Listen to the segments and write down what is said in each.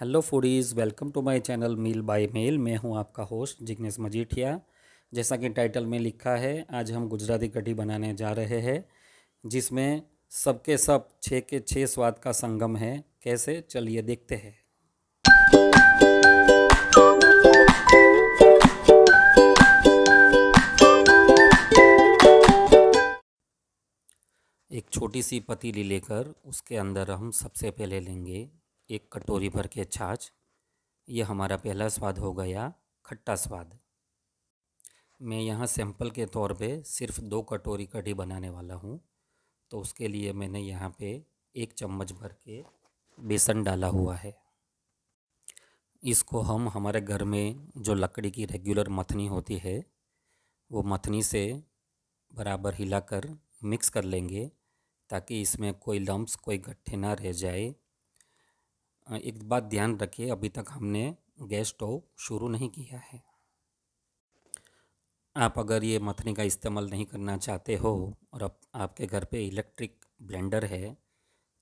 hello foodies welcome to my channel meal by mail मैं हूं आपका होस्ट जिग्नेश मजीठिया जैसा कि टाइटल में लिखा है आज हम गुजराती कढ़ी बनाने जा रहे हैं जिसमें सबके सब छः के छः स्वाद का संगम है कैसे चलिए देखते हैं एक छोटी सी पतीली लेकर उसके अंदर हम सबसे पहले लेंगे एक कटोरी भर के छाछ ये हमारा पहला स्वाद हो गया खट्टा स्वाद मैं यहाँ सैंपल के तौर पे सिर्फ दो कटोरी कढ़ी बनाने वाला हूँ तो उसके लिए मैंने यहाँ पे एक चम्मच भर के बेसन डाला हुआ है इसको हम हमारे घर में जो लकड़ी की रेगुलर मथनी होती है वो मथनी से बराबर हिलाकर मिक्स कर लेंगे ताकि इसमें कोई लम्ब्स कोई गट्ठे ना रह जाए एक बात ध्यान रखिए अभी तक हमने गैस स्टोव शुरू नहीं किया है आप अगर ये मथनी का इस्तेमाल नहीं करना चाहते हो और आप, आपके घर पे इलेक्ट्रिक ब्लेंडर है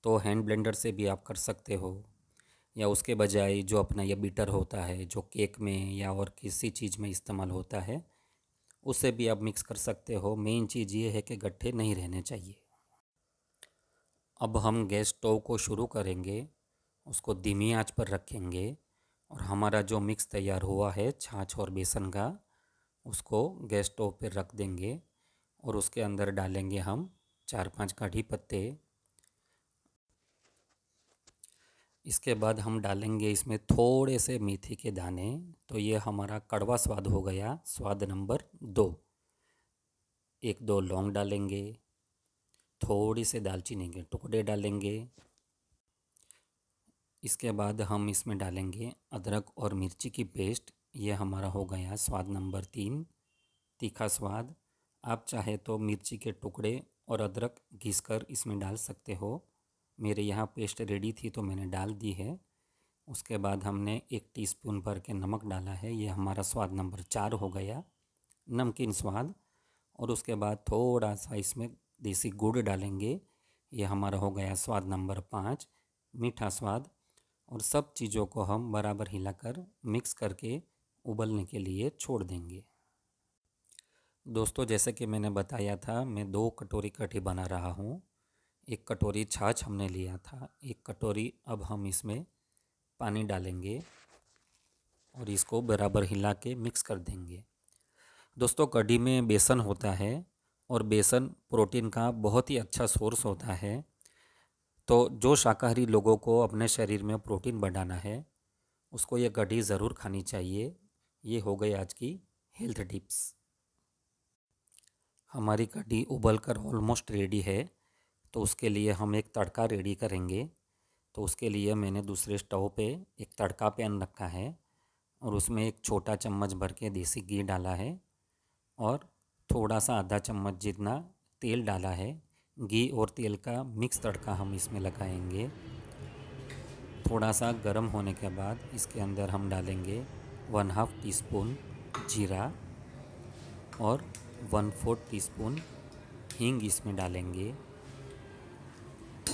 तो हैंड ब्लेंडर से भी आप कर सकते हो या उसके बजाय जो अपना यह बीटर होता है जो केक में या और किसी चीज़ में इस्तेमाल होता है उससे भी आप मिक्स कर सकते हो मेन चीज़ ये है कि गट्ठे नहीं रहने चाहिए अब हम गैस स्टोव को शुरू करेंगे उसको धीमी आंच पर रखेंगे और हमारा जो मिक्स तैयार हुआ है छाछ और बेसन का उसको गैस स्टोव पर रख देंगे और उसके अंदर डालेंगे हम चार पांच कढ़ी पत्ते इसके बाद हम डालेंगे इसमें थोड़े से मेथी के दाने तो ये हमारा कड़वा स्वाद हो गया स्वाद नंबर दो एक दो लौंग डालेंगे थोड़ी से दालचीनी के टुकड़े डालेंगे इसके बाद हम इसमें डालेंगे अदरक और मिर्ची की पेस्ट ये हमारा हो गया स्वाद नंबर तीन तीखा स्वाद आप चाहे तो मिर्ची के टुकड़े और अदरक घिस कर इसमें डाल सकते हो मेरे यहाँ पेस्ट रेडी थी तो मैंने डाल दी है उसके बाद हमने एक टीस्पून भर के नमक डाला है ये हमारा स्वाद नंबर चार हो गया नमकीन स्वाद और उसके बाद थोड़ा सा इसमें देसी गुड़ डालेंगे ये हमारा हो गया स्वाद नंबर पाँच मीठा स्वाद और सब चीज़ों को हम बराबर हिलाकर मिक्स करके उबलने के लिए छोड़ देंगे दोस्तों जैसे कि मैंने बताया था मैं दो कटोरी कटी बना रहा हूँ एक कटोरी छाछ हमने लिया था एक कटोरी अब हम इसमें पानी डालेंगे और इसको बराबर हिला के मिक्स कर देंगे दोस्तों कढ़ी में बेसन होता है और बेसन प्रोटीन का बहुत ही अच्छा सोर्स होता है तो जो शाकाहारी लोगों को अपने शरीर में प्रोटीन बढ़ाना है उसको ये गड्ढी ज़रूर खानी चाहिए ये हो गई आज की हेल्थ टिप्स हमारी कढ़ी उबल कर ऑलमोस्ट रेडी है तो उसके लिए हम एक तड़का रेडी करेंगे तो उसके लिए मैंने दूसरे स्टोव पे एक तड़का पैन रखा है और उसमें एक छोटा चम्मच भर के देसी घी डाला है और थोड़ा सा आधा चम्मच जितना तेल डाला है घी और तेल का मिक्स तड़का हम इसमें लगाएंगे थोड़ा सा गर्म होने के बाद इसके अंदर हम डालेंगे वन हाफ टी स्पून जीरा और वन फोर्थ टी स्पून हींग इसमें डालेंगे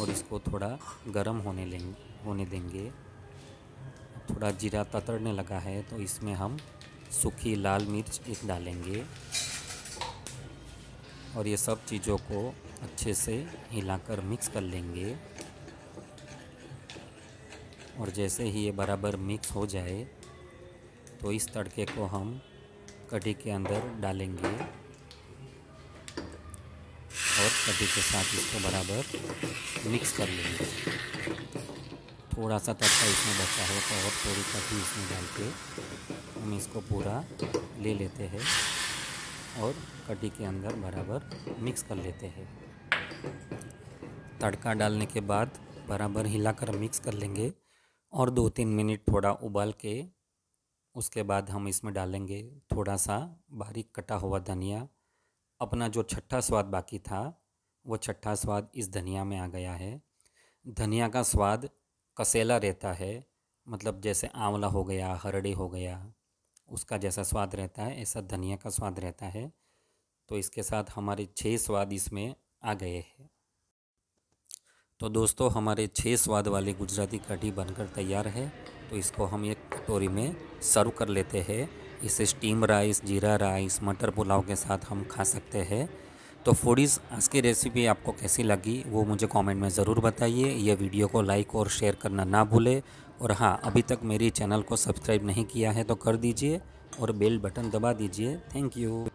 और इसको थोड़ा गर्म होने लेंगे होने देंगे थोड़ा जीरा ततड़ने लगा है तो इसमें हम सूखी लाल मिर्च एक डालेंगे और ये सब चीज़ों को अच्छे से हिलाकर मिक्स कर लेंगे और जैसे ही ये बराबर मिक्स हो जाए तो इस तड़के को हम कढ़ी के अंदर डालेंगे और कढ़ी के साथ इसको बराबर मिक्स कर लेंगे थोड़ा सा तड़का इसमें बचा हो तो और थोड़ी कढ़ी इसमें डाल के हम इसको पूरा ले लेते हैं और कटी के अंदर बराबर मिक्स कर लेते हैं तड़का डालने के बाद बराबर हिलाकर मिक्स कर लेंगे और दो तीन मिनट थोड़ा उबाल के उसके बाद हम इसमें डालेंगे थोड़ा सा बारीक कटा हुआ धनिया अपना जो छठा स्वाद बाकी था वो छठा स्वाद इस धनिया में आ गया है धनिया का स्वाद कसेला रहता है मतलब जैसे आंवला हो गया हरड़े हो गया उसका जैसा स्वाद रहता है ऐसा धनिया का स्वाद रहता है तो इसके साथ हमारे छः स्वाद इसमें आ गए हैं तो दोस्तों हमारे छः स्वाद वाले गुजराती कढ़ी बनकर तैयार है तो इसको हम एक कटोरी में सर्व कर लेते हैं इसे स्टीम राइस जीरा राइस मटर पुलाव के साथ हम खा सकते हैं तो फूडीज़ आज की रेसिपी आपको कैसी लगी वो मुझे कमेंट में ज़रूर बताइए यह वीडियो को लाइक और शेयर करना ना भूले और हाँ अभी तक मेरी चैनल को सब्सक्राइब नहीं किया है तो कर दीजिए और बेल बटन दबा दीजिए थैंक यू